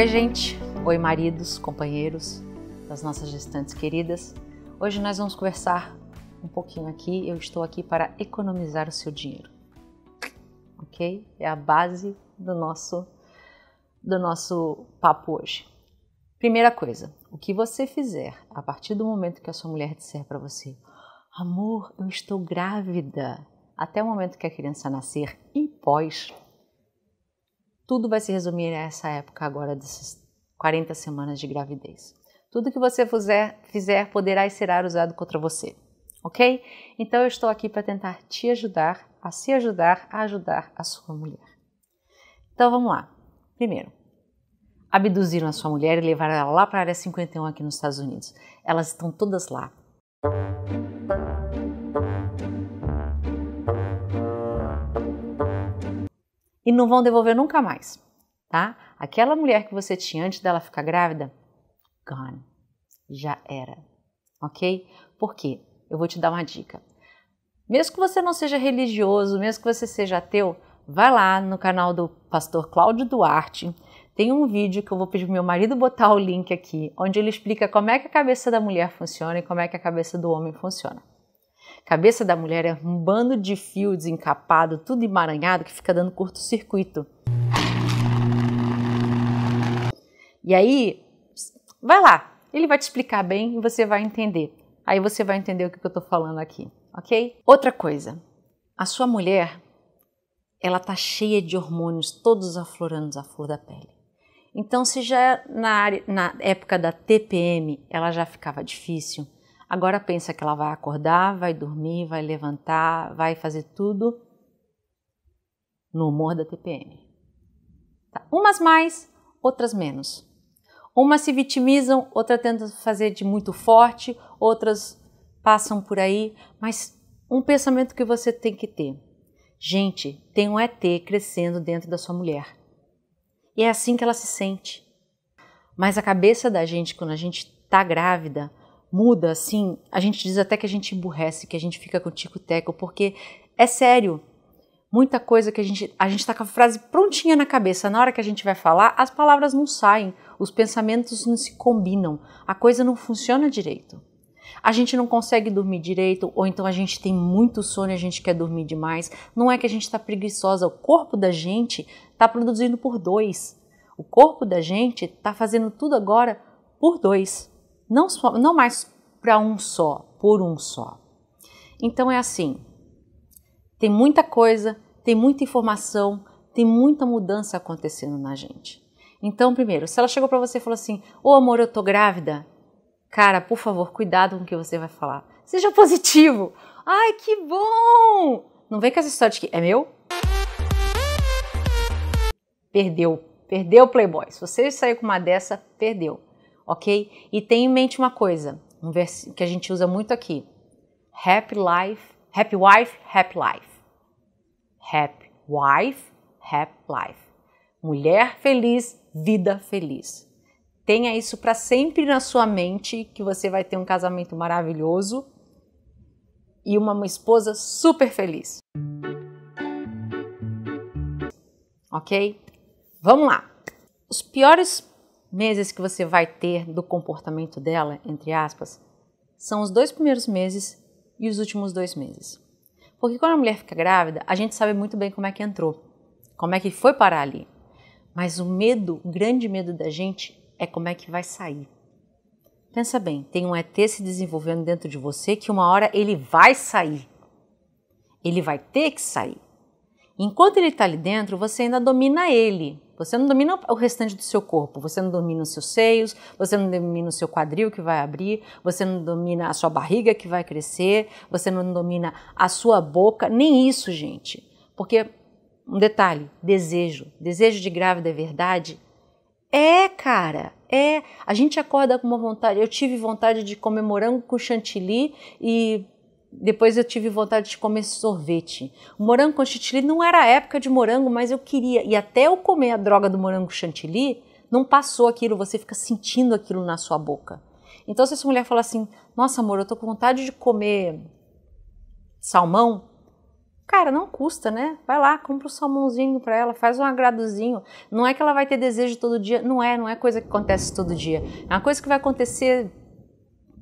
Oi, gente. Oi, maridos, companheiros das nossas gestantes queridas. Hoje nós vamos conversar um pouquinho aqui. Eu estou aqui para economizar o seu dinheiro. OK? É a base do nosso do nosso papo hoje. Primeira coisa, o que você fizer a partir do momento que a sua mulher disser para você: "Amor, eu estou grávida", até o momento que a criança nascer e pós tudo vai se resumir a essa época agora dessas 40 semanas de gravidez. Tudo que você fizer, fizer poderá será usado contra você, ok? Então eu estou aqui para tentar te ajudar a se ajudar a ajudar a sua mulher. Então vamos lá. Primeiro, abduziram a sua mulher e levaram ela lá para a área 51 aqui nos Estados Unidos. Elas estão todas lá. e não vão devolver nunca mais, tá? Aquela mulher que você tinha antes dela ficar grávida, gone, já era, ok? Por quê? Eu vou te dar uma dica. Mesmo que você não seja religioso, mesmo que você seja ateu, vai lá no canal do pastor Cláudio Duarte. Tem um vídeo que eu vou pedir pro meu marido botar o link aqui, onde ele explica como é que a cabeça da mulher funciona e como é que a cabeça do homem funciona. Cabeça da mulher é um bando de fio desencapado, tudo emaranhado, que fica dando curto-circuito. E aí, vai lá, ele vai te explicar bem e você vai entender. Aí você vai entender o que eu estou falando aqui, ok? Outra coisa, a sua mulher, ela tá cheia de hormônios, todos aflorando à flor da pele. Então, se já na, área, na época da TPM ela já ficava difícil, Agora pensa que ela vai acordar, vai dormir, vai levantar, vai fazer tudo no humor da TPM. Tá? Umas mais, outras menos. Umas se vitimizam, outras tentam fazer de muito forte, outras passam por aí, mas um pensamento que você tem que ter. Gente, tem um ET crescendo dentro da sua mulher. E é assim que ela se sente. Mas a cabeça da gente, quando a gente está grávida, muda, assim, a gente diz até que a gente emburrece, que a gente fica com tico-teco, porque é sério. Muita coisa que a gente a gente tá com a frase prontinha na cabeça, na hora que a gente vai falar, as palavras não saem, os pensamentos não se combinam, a coisa não funciona direito. A gente não consegue dormir direito, ou então a gente tem muito sono e a gente quer dormir demais. Não é que a gente está preguiçosa, o corpo da gente está produzindo por dois. O corpo da gente está fazendo tudo agora por dois não, só, não mais para um só, por um só. Então é assim: tem muita coisa, tem muita informação, tem muita mudança acontecendo na gente. Então, primeiro, se ela chegou para você e falou assim: Ô oh, amor, eu tô grávida, cara, por favor, cuidado com o que você vai falar. Seja positivo. Ai, que bom! Não vem com essa história de que é meu? Perdeu. Perdeu playboys Playboy. Se você sair com uma dessa, perdeu ok? E tenha em mente uma coisa, um vers que a gente usa muito aqui: Happy life, happy wife, happy life. Happy wife, happy life. Mulher feliz, vida feliz. Tenha isso para sempre na sua mente que você vai ter um casamento maravilhoso e uma esposa super feliz. Ok? Vamos lá. Os piores meses que você vai ter do comportamento dela, entre aspas, são os dois primeiros meses e os últimos dois meses. Porque quando a mulher fica grávida, a gente sabe muito bem como é que entrou, como é que foi parar ali. Mas o medo, o grande medo da gente é como é que vai sair. Pensa bem, tem um ET se desenvolvendo dentro de você que uma hora ele vai sair. Ele vai ter que sair. Enquanto ele está ali dentro, você ainda domina ele, você não domina o restante do seu corpo, você não domina os seus seios, você não domina o seu quadril que vai abrir, você não domina a sua barriga que vai crescer, você não domina a sua boca, nem isso, gente. Porque, um detalhe, desejo. Desejo de grávida é verdade? É, cara, é. A gente acorda com uma vontade. Eu tive vontade de comer morango com chantilly e depois eu tive vontade de comer sorvete. O morango com chantilly não era a época de morango, mas eu queria. E até eu comer a droga do morango chantilly, não passou aquilo, você fica sentindo aquilo na sua boca. Então, se essa mulher falar assim: Nossa, amor, eu tô com vontade de comer salmão, cara, não custa, né? Vai lá, compra um salmãozinho para ela, faz um agradozinho. Não é que ela vai ter desejo todo dia, não é, não é coisa que acontece todo dia. É uma coisa que vai acontecer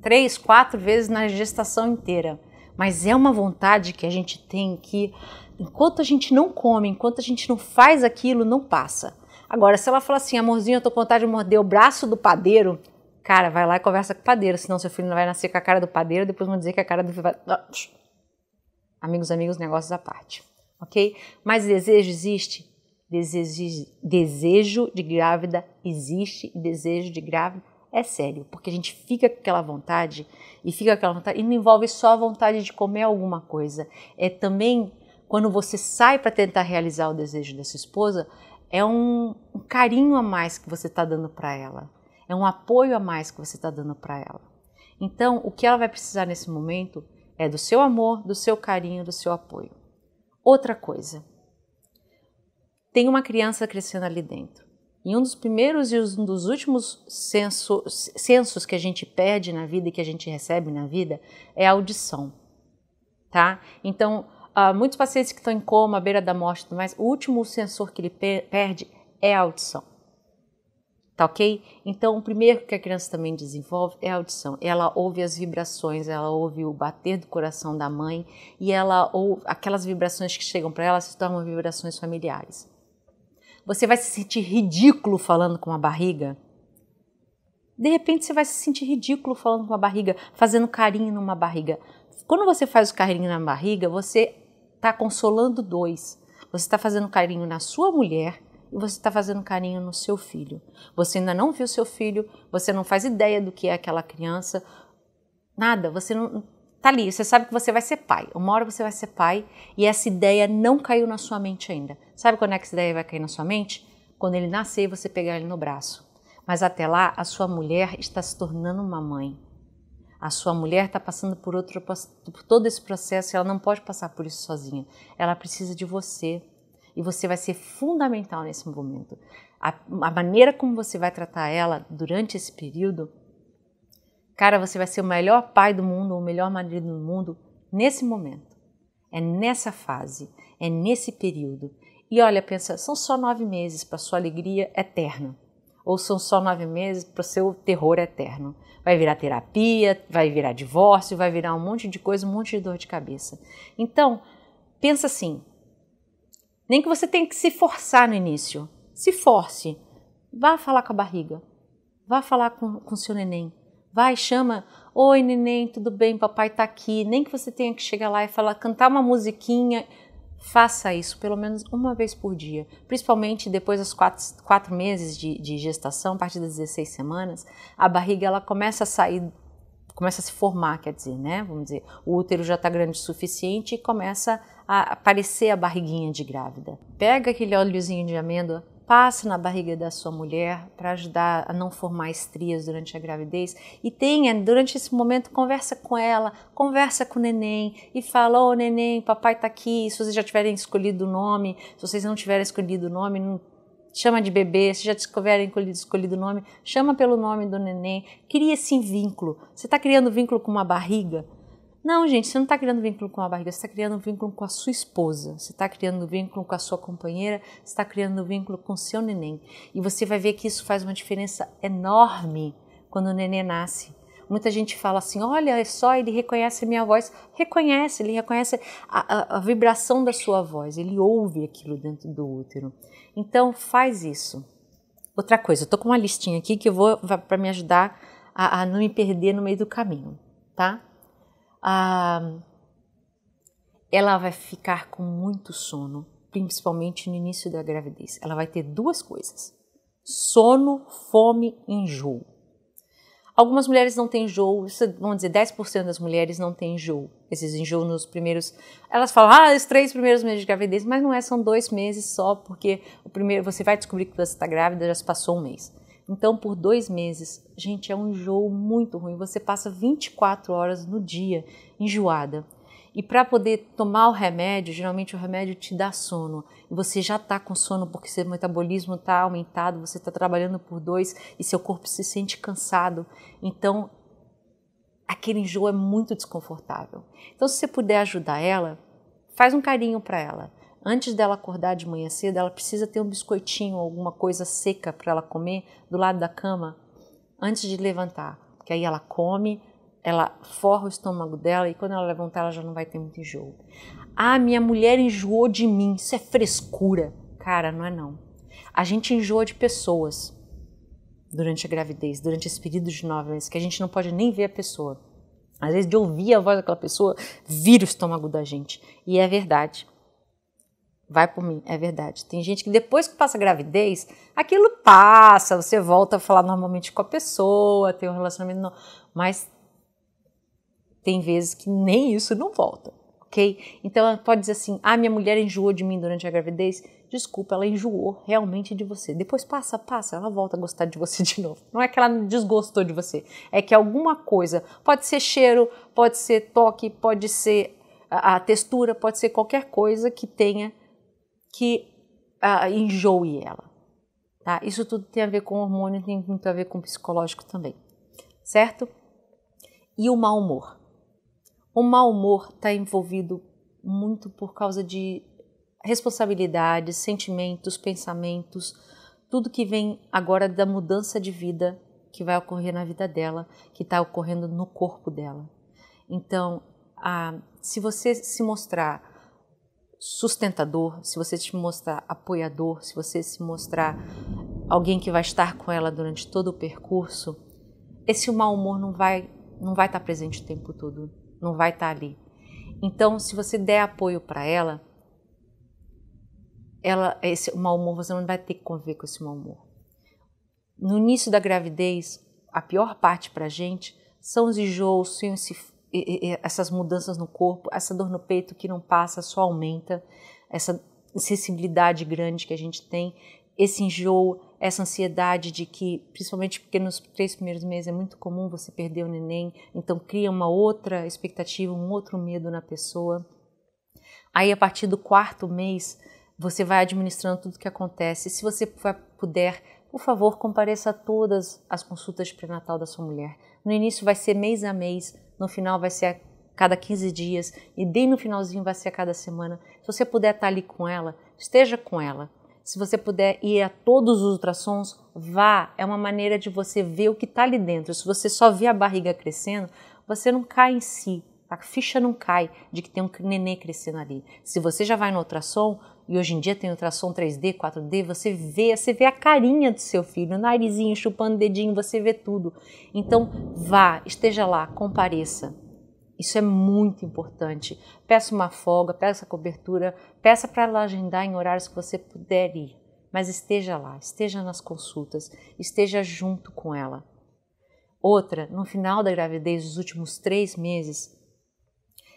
três, quatro vezes na gestação inteira mas é uma vontade que a gente tem que, enquanto a gente não come, enquanto a gente não faz aquilo, não passa. Agora, se ela falar assim, amorzinho, eu tô com vontade de morder o braço do padeiro, cara, vai lá e conversa com o padeiro, senão seu filho não vai nascer com a cara do padeiro, depois vão dizer que a cara do. Amigos, amigos, negócios à parte, ok? Mas desejo existe? Desejo, desejo de grávida existe, desejo de grávida é sério, porque a gente fica com aquela vontade e fica com aquela vontade, e não envolve só a vontade de comer alguma coisa, é também quando você sai para tentar realizar o desejo da sua esposa, é um, um carinho a mais que você está dando para ela, é um apoio a mais que você está dando para ela. Então, o que ela vai precisar nesse momento é do seu amor, do seu carinho, do seu apoio. Outra coisa, tem uma criança crescendo ali dentro. Em um dos primeiros e um dos últimos senso, sensos que a gente perde na vida e que a gente recebe na vida é a audição, tá? Então, ah, muitos pacientes que estão em coma, à beira da morte, mas o último sensor que ele perde é a audição. Tá ok? Então, o primeiro que a criança também desenvolve é a audição. Ela ouve as vibrações, ela ouve o bater do coração da mãe e ela ou aquelas vibrações que chegam para ela se tornam vibrações familiares. Você vai se sentir ridículo falando com uma barriga? De repente você vai se sentir ridículo falando com uma barriga, fazendo carinho numa barriga. Quando você faz o carinho na barriga, você está consolando dois. Você está fazendo carinho na sua mulher e você está fazendo carinho no seu filho. Você ainda não viu seu filho, você não faz ideia do que é aquela criança, nada. Você não, Tá ali, você sabe que você vai ser pai. Uma hora você vai ser pai e essa ideia não caiu na sua mente ainda. Sabe quando é que essa ideia vai cair na sua mente? Quando ele nascer e você pegar ele no braço. Mas até lá, a sua mulher está se tornando uma mãe. A sua mulher está passando por, outro, por todo esse processo e ela não pode passar por isso sozinha. Ela precisa de você e você vai ser fundamental nesse momento. A, a, maneira como você vai tratar ela durante esse período Cara, você vai ser o melhor pai do mundo, o melhor marido do mundo nesse momento. É nessa fase, é nesse período. E olha, pensa, são só nove meses para sua alegria eterna. Ou são só nove meses para o seu terror eterno. Vai virar terapia, vai virar divórcio, vai virar um monte de coisa, um monte de dor de cabeça. Então, pensa assim. Nem que você tenha que se forçar no início. Se force. Vá falar com a barriga. Vá falar com, com seu neném. Vai, chama. Oi, neném, tudo bem? Papai tá aqui. Nem que você tenha que chegar lá e falar, cantar uma musiquinha. Faça isso pelo menos uma vez por dia, principalmente depois dos quatro, quatro meses de, de, gestação, a partir das 16 semanas, a barriga ela começa a sair, começa a se formar, quer dizer, né? Vamos dizer, o útero já está grande o suficiente e começa a aparecer a barriguinha de grávida. Pega aquele óleozinho de amêndoa, passe na barriga da sua mulher para ajudar a não formar estrias durante a gravidez e tenha, durante esse momento, conversa com ela, conversa com o neném e fala, ô oh, neném, papai está aqui, se vocês já tiverem escolhido o nome, se vocês não tiverem escolhido o nome, não chama de bebê, se já tiverem escolhido o nome, chama pelo nome do neném, cria esse vínculo, você está criando vínculo com uma barriga, não, gente, você não está criando vínculo com a barriga, você está criando vínculo com a sua esposa, você está criando vínculo com a sua companheira, você está criando vínculo com o seu neném. E você vai ver que isso faz uma diferença enorme quando o neném nasce. Muita gente fala assim: olha é só, ele reconhece a minha voz. Reconhece, ele reconhece a, a, a, vibração da sua voz, ele ouve aquilo dentro do útero. Então, faz isso. Outra coisa, eu estou com uma listinha aqui que eu vou para me ajudar a, a não me perder no meio do caminho, tá? ah, ela vai ficar com muito sono, principalmente no início da gravidez. Ela vai ter duas coisas: sono, fome e enjoo. Algumas mulheres não têm enjoo, vamos dizer, 10% das mulheres não têm enjoo. Esses enjoos nos primeiros. Elas falam, ah, os três primeiros meses de gravidez, mas não é, são dois meses só, porque o primeiro você vai descobrir que você está grávida, já se passou um mês. Então, por dois meses, gente, é um enjoo muito ruim. Você passa 24 horas no dia enjoada. E para poder tomar o remédio, geralmente o remédio te dá sono. E você já está com sono porque seu metabolismo está aumentado, você está trabalhando por dois e seu corpo se sente cansado. Então, aquele enjoo é muito desconfortável. Então, se você puder ajudar ela, faz um carinho para ela Antes dela acordar de manhã cedo, ela precisa ter um biscoitinho, alguma coisa seca para ela comer do lado da cama antes de levantar, porque aí ela come, ela forra o estômago dela e quando ela levantar ela já não vai ter muito enjoo. Ah, minha mulher enjoou de mim, isso é frescura. Cara, não é não. A gente enjoa de pessoas durante a gravidez, durante esse período de nove meses, que a gente não pode nem ver a pessoa. Às vezes, de ouvir a voz daquela pessoa, vira o estômago da gente. E é verdade. Vai por mim, é verdade. Tem gente que depois que passa a gravidez, aquilo passa, você volta a falar normalmente com a pessoa, tem um relacionamento. Não. Mas tem vezes que nem isso não volta, ok? Então ela pode dizer assim: ah, minha mulher enjoou de mim durante a gravidez. Desculpa, ela enjoou realmente de você. Depois passa, passa, ela volta a gostar de você de novo. Não é que ela desgostou de você, é que alguma coisa, pode ser cheiro, pode ser toque, pode ser a textura, pode ser qualquer coisa que tenha que ah, enjoe ela. Tá? Isso tudo tem a ver com hormônio, tem muito a ver com psicológico também, certo? E o mau humor. O mau humor está envolvido muito por causa de responsabilidades, sentimentos, pensamentos, tudo que vem agora da mudança de vida que vai ocorrer na vida dela, que está ocorrendo no corpo dela. Então, ah, se você se mostrar sustentador, se você se mostrar apoiador, se você se mostrar alguém que vai estar com ela durante todo o percurso, esse mau humor não vai não vai estar presente o tempo todo, não vai estar ali. Então, se você der apoio para ela, ela esse mau humor você não vai ter que conviver com esse mau humor. No início da gravidez, a pior parte para a gente são os enjoos, são, essas mudanças no corpo, essa dor no peito que não passa, só aumenta, essa sensibilidade grande que a gente tem, esse enjoo, essa ansiedade de que, principalmente porque nos três primeiros meses é muito comum você perder o neném, então cria uma outra expectativa, um outro medo na pessoa. Aí, a partir do quarto mês, você vai administrando tudo o que acontece. Se você puder, por favor, compareça a todas as consultas de pré-natal da sua mulher. No início vai ser mês a mês, no final vai ser a cada 15 dias e bem no finalzinho vai ser a cada semana. Se você puder estar ali com ela, esteja com ela. Se você puder ir a todos os ultrassons, vá. É uma maneira de você ver o que está ali dentro. Se você só vê a barriga crescendo, você não cai em si, a ficha não cai de que tem um nenê crescendo ali. Se você já vai no ultrassom, e hoje em dia tem ultrassom 3D, 4D, você vê, você vê a carinha do seu filho, o narizinho chupando o dedinho, você vê tudo. Então, vá, esteja lá, compareça. Isso é muito importante. Peça uma folga, peça cobertura, peça para ela agendar em horários que você puder ir. Mas esteja lá, esteja nas consultas, esteja junto com ela. Outra, no final da gravidez, os últimos três meses,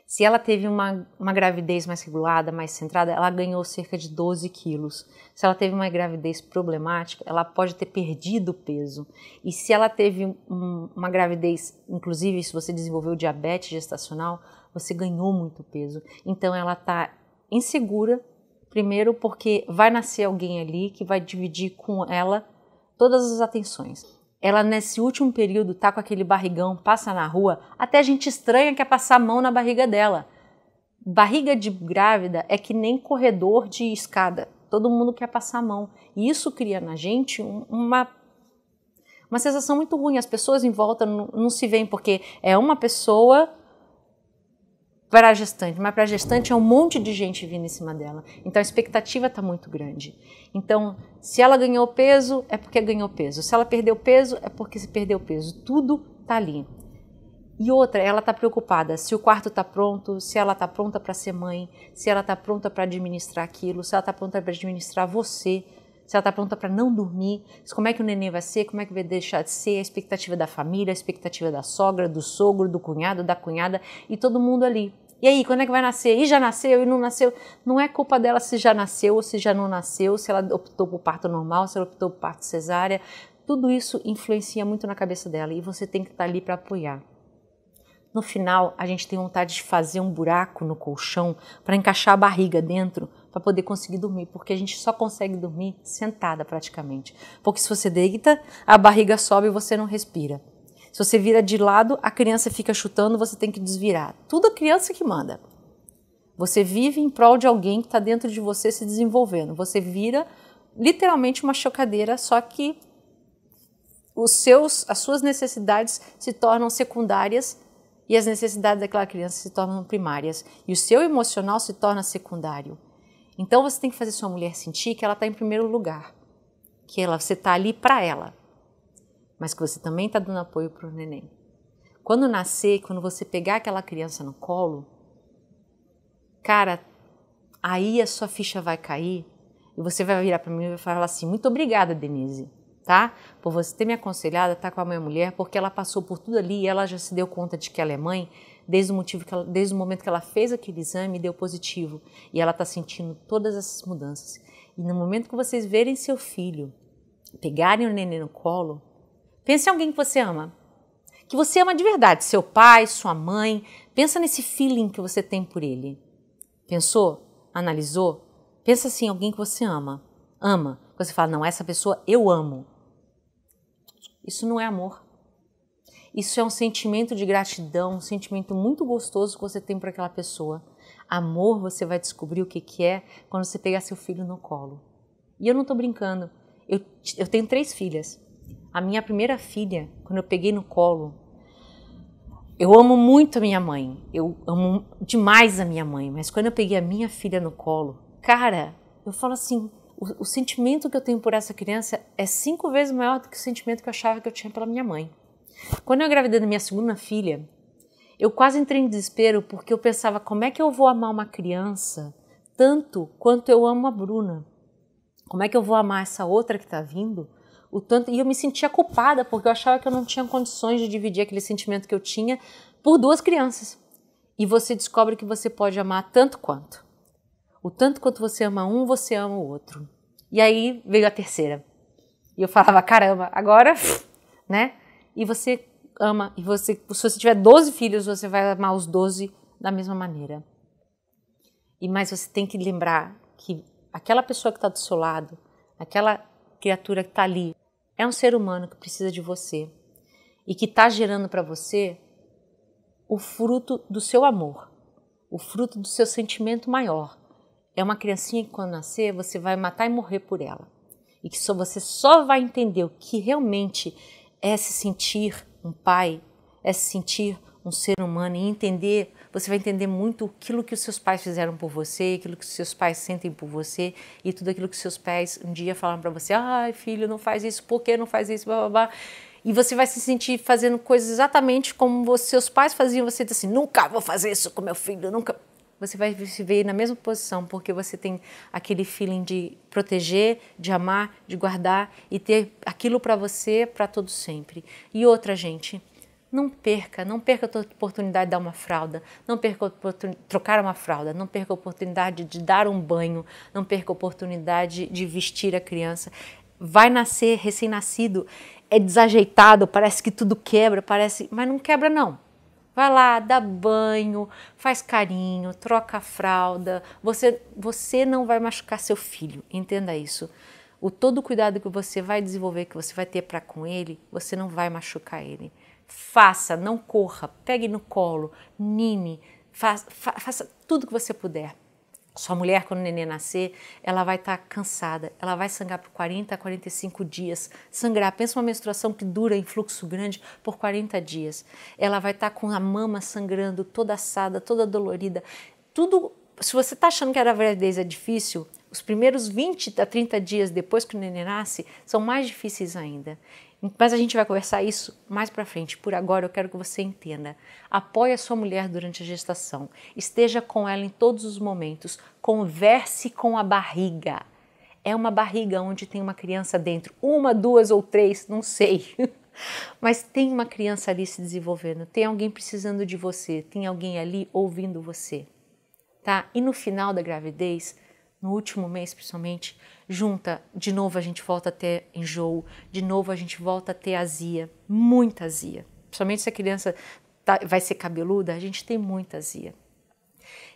se ela teve uma, uma gravidez mais regulada, mais centrada, ela ganhou cerca de 12 quilos. Se ela teve uma gravidez problemática, ela pode ter perdido peso. E se ela teve um, uma gravidez, inclusive se você desenvolveu diabetes gestacional, você ganhou muito peso. Então ela está insegura, primeiro porque vai nascer alguém ali que vai dividir com ela todas as atenções ela nesse último período tá com aquele barrigão, passa na rua, até a gente estranha quer é passar a mão na barriga dela. Barriga de grávida é que nem corredor de escada. Todo mundo quer passar a mão. E isso cria na gente uma uma sensação muito ruim. As pessoas em volta não, não se veem porque é uma pessoa para a gestante, mas para a gestante é um monte de gente vindo em cima dela. Então a expectativa está muito grande. Então, se ela ganhou peso, é porque ganhou peso. Se ela perdeu peso, é porque se perdeu peso. Tudo está ali. E outra, ela está preocupada se o quarto está pronto, se ela está pronta para ser mãe, se ela está pronta para administrar aquilo, se ela está pronta para administrar você, se ela está pronta para não dormir, como é que o neném vai ser, como é que vai deixar de ser, a expectativa da família, a expectativa da sogra, do sogro, do cunhado, da cunhada e todo mundo ali. E aí, quando é que vai nascer? E já nasceu e não nasceu? Não é culpa dela se já nasceu ou se já não nasceu, se ela optou por parto normal, se ela optou por parto cesárea. Tudo isso influencia muito na cabeça dela e você tem que estar tá ali para apoiar. No final, a gente tem vontade de fazer um buraco no colchão para encaixar a barriga dentro, para poder conseguir dormir, porque a gente só consegue dormir sentada praticamente. Porque se você deita, a barriga sobe e você não respira. Se você vira de lado, a criança fica chutando, você tem que desvirar. Tudo a criança que manda. Você vive em prol de alguém que está dentro de você se desenvolvendo. Você vira literalmente uma chocadeira, só que os seus, as suas necessidades se tornam secundárias e as necessidades daquela criança se tornam primárias. E o seu emocional se torna secundário. Então você tem que fazer sua mulher sentir que ela está em primeiro lugar, que ela, você está ali para ela, mas que você também está dando apoio para o neném. Quando nascer, quando você pegar aquela criança no colo, cara, aí a sua ficha vai cair e você vai virar para mim e vai falar assim: muito obrigada, Denise, tá? Por você ter me aconselhado a estar com a minha mulher, porque ela passou por tudo ali e ela já se deu conta de que ela é mãe desde o, motivo que ela, desde o momento que ela fez aquele exame deu positivo e ela está sentindo todas essas mudanças. E no momento que vocês verem seu filho pegarem o neném no colo, pense em alguém que você ama, que você ama de verdade, seu pai, sua mãe. Pensa nesse feeling que você tem por ele. Pensou? Analisou? Pensa assim, alguém que você ama. Ama. Você fala, não, essa pessoa eu amo. Isso não é amor. Isso é um sentimento de gratidão, um sentimento muito gostoso que você tem por aquela pessoa. Amor, você vai descobrir o que, que é quando você pegar seu filho no colo. E eu não estou brincando. Eu, eu tenho três filhas. A minha primeira filha, quando eu peguei no colo, eu amo muito a minha mãe. Eu amo demais a minha mãe. Mas quando eu peguei a minha filha no colo, cara, eu falo assim: o, o sentimento que eu tenho por essa criança é cinco vezes maior do que o sentimento que eu achava que eu tinha pela minha mãe. Quando eu engravidei da minha segunda filha, eu quase entrei em desespero porque eu pensava como é que eu vou amar uma criança tanto quanto eu amo a Bruna? Como é que eu vou amar essa outra que está vindo? O tanto e eu me sentia culpada porque eu achava que eu não tinha condições de dividir aquele sentimento que eu tinha por duas crianças. E você descobre que você pode amar tanto quanto. O tanto quanto você ama um, você ama o outro. E aí veio a terceira. E eu falava, caramba, agora, né? e você ama, e você, se você tiver 12 filhos, você vai amar os 12 da mesma maneira. E mas você tem que lembrar que aquela pessoa que está do seu lado, aquela criatura que está ali, é um ser humano que precisa de você e que está gerando para você o fruto do seu amor, o fruto do seu sentimento maior. É uma criancinha que quando nascer você vai matar e morrer por ela e que só você só vai entender o que realmente é se sentir um pai, é se sentir um ser humano e entender, você vai entender muito aquilo que os seus pais fizeram por você, aquilo que os seus pais sentem por você e tudo aquilo que os seus pais um dia falaram para você: ai, filho, não faz isso, por que não faz isso, blá blá blá. E você vai se sentir fazendo coisas exatamente como os seus pais faziam. Você diz assim: nunca vou fazer isso com meu filho, nunca você vai se ver na mesma posição, porque você tem aquele feeling de proteger, de amar, de guardar e ter aquilo para você para todo sempre. E outra, gente, não perca, não perca a oportunidade de dar uma fralda, não perca a oportunidade de trocar uma fralda, não perca a oportunidade de dar um banho, não perca a oportunidade de vestir a criança. Vai nascer recém-nascido, é desajeitado, parece que tudo quebra, parece, mas não quebra não Vai lá, dá banho, faz carinho, troca a fralda. Você, você não vai machucar seu filho, entenda isso. O todo cuidado que você vai desenvolver, que você vai ter para com ele, você não vai machucar ele. Faça, não corra, pegue no colo, nime, faça, faça tudo que você puder. Sua mulher, quando o neném nascer, ela vai estar tá cansada, ela vai sangrar por 40 a 45 dias. Sangrar, pensa uma menstruação que dura em fluxo grande por 40 dias. Ela vai estar tá com a mama sangrando, toda assada, toda dolorida. Tudo, se você está achando que era gravidez é difícil, os primeiros 20 a 30 dias depois que o neném nasce são mais difíceis ainda. Mas a gente vai conversar isso mais para frente. Por agora, eu quero que você entenda. Apoie a sua mulher durante a gestação. Esteja com ela em todos os momentos. Converse com a barriga. É uma barriga onde tem uma criança dentro. Uma, duas ou três, não sei. Mas tem uma criança ali se desenvolvendo. Tem alguém precisando de você. Tem alguém ali ouvindo você. Tá? E no final da gravidez, no último mês principalmente, junta, de novo a gente volta a ter enjoo, de novo a gente volta a ter azia, muita azia. Principalmente se a criança tá, vai ser cabeluda, a gente tem muita azia.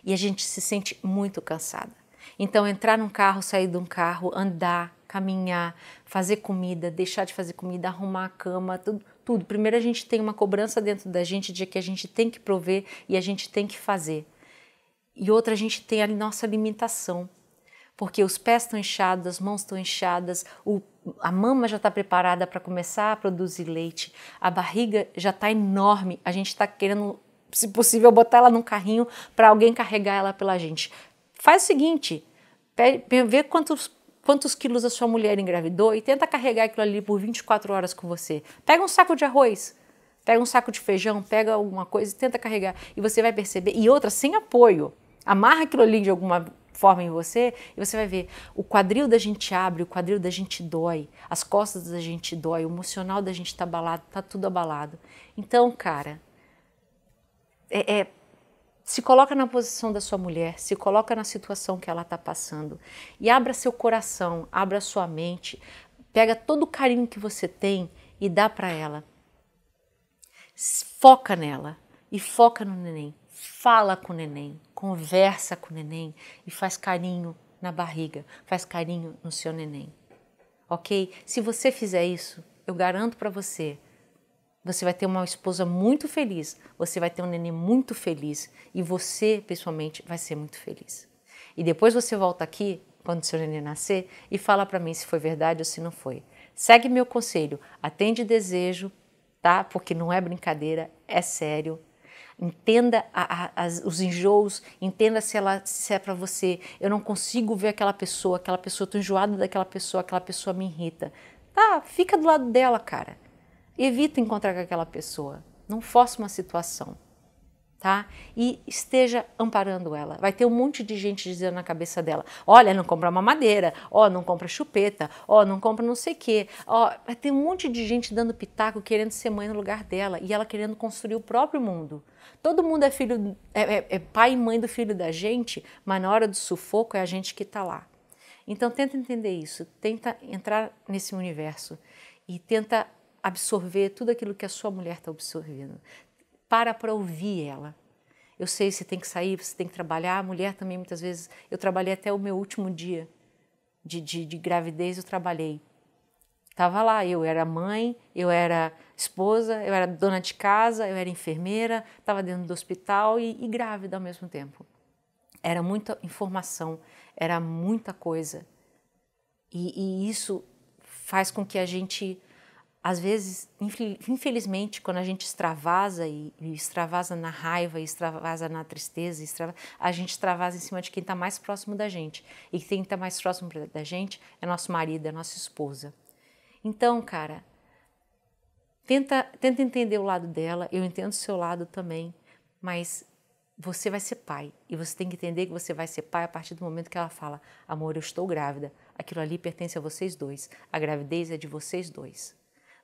E a gente se sente muito cansada. Então, entrar num carro, sair de um carro, andar, caminhar, fazer comida, deixar de fazer comida, arrumar a cama, tudo, tudo. Primeiro a gente tem uma cobrança dentro da gente de que a gente tem que prover e a gente tem que fazer. E outra, a gente tem a nossa limitação porque os pés estão inchados, as mãos estão inchadas, o, a mama já está preparada para começar a produzir leite, a barriga já está enorme, a gente está querendo, se possível, botar ela num carrinho para alguém carregar ela pela gente. Faz o seguinte, vê quantos quantos quilos a sua mulher engravidou e tenta carregar aquilo ali por 24 horas com você. Pega um saco de arroz, pega um saco de feijão, pega alguma coisa e tenta carregar. E você vai perceber. E outra, sem apoio. Amarra aquilo ali de alguma forma em você, e você vai ver o quadril da gente abre, o quadril da gente dói, as costas da gente dói, o emocional da gente tá abalado, tá tudo abalado. Então, cara, é, é, se coloca na posição da sua mulher, se coloca na situação que ela está passando e abra seu coração, abra sua mente, pega todo o carinho que você tem e dá para ela. Foca nela e foca no neném. Fala com o neném, conversa com o neném e faz carinho na barriga, faz carinho no seu neném. Ok? Se você fizer isso, eu garanto para você, você vai ter uma esposa muito feliz, você vai ter um neném muito feliz e você, pessoalmente, vai ser muito feliz. E depois você volta aqui, quando seu neném nascer, e fala para mim se foi verdade ou se não foi. Segue meu conselho, atende desejo, tá? Porque não é brincadeira, é sério, entenda a, a, as, os enjoos, entenda se ela se é para você. Eu não consigo ver aquela pessoa, aquela pessoa, tô enjoada daquela pessoa, aquela pessoa me irrita. Tá, fica do lado dela, cara. Evita encontrar com aquela pessoa. Não force uma situação tá? E esteja amparando ela. Vai ter um monte de gente dizendo na cabeça dela: olha, não compra uma madeira, ó, oh, não compra chupeta, ó, oh, não compra não sei o quê. oh. vai ter um monte de gente dando pitaco, querendo ser mãe no lugar dela e ela querendo construir o próprio mundo. Todo mundo é filho, é, é, é pai e mãe do filho da gente, mas na hora do sufoco é a gente que está lá. Então tenta entender isso, tenta entrar nesse universo e tenta absorver tudo aquilo que a sua mulher está absorvendo para para ouvir ela. Eu sei, se tem que sair, você tem que trabalhar. A mulher também, muitas vezes, eu trabalhei até o meu último dia de, de, de gravidez, eu trabalhei. Estava lá, eu era mãe, eu era esposa, eu era dona de casa, eu era enfermeira, estava dentro do hospital e, e grávida ao mesmo tempo. Era muita informação, era muita coisa. E, e, isso faz com que a gente às vezes, infelizmente, quando a gente extravasa, e, e extravasa na raiva, extravasa na tristeza, extravasa, a gente extravasa em cima de quem está mais próximo da gente. E quem está mais próximo da gente é nosso marido, é nossa esposa. Então, cara, tenta, tenta entender o lado dela, eu entendo o seu lado também, mas você vai ser pai. E você tem que entender que você vai ser pai a partir do momento que ela fala: amor, eu estou grávida. Aquilo ali pertence a vocês dois. A gravidez é de vocês dois.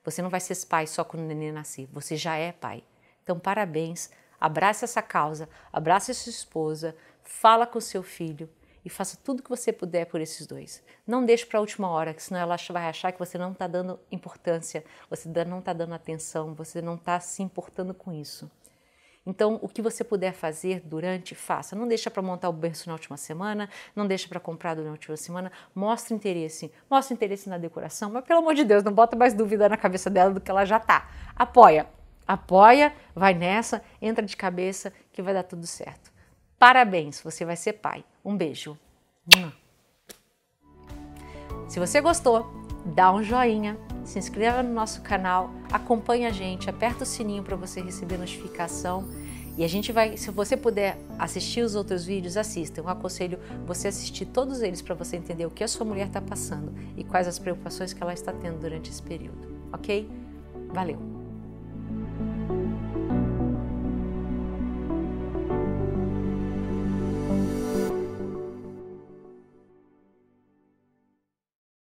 Você não vai ser pai só quando o neném nascer, você já é pai. Então, parabéns, abraça essa causa, abraça sua esposa, fala com seu filho e faça tudo que você puder por esses dois. Não deixe para a última hora, que senão ela vai achar que você não está dando importância, você não está dando atenção, você não está se importando com isso. Então, o que você puder fazer durante, faça. Não deixa para montar o berço na última semana, não deixa para comprar durante a última semana. Mostre interesse. Mostre interesse na decoração, mas pelo amor de Deus, não bota mais dúvida na cabeça dela do que ela já tá. Apoia. Apoia, vai nessa, entra de cabeça que vai dar tudo certo. Parabéns, você vai ser pai. Um beijo. Se você gostou, dá um joinha se inscreva no nosso canal, acompanhe a gente, aperta o sininho para você receber notificação e a gente vai, se você puder assistir os outros vídeos, assista. Eu aconselho você assistir todos eles para você entender o que a sua mulher está passando e quais as preocupações que ela está tendo durante esse período, ok? Valeu!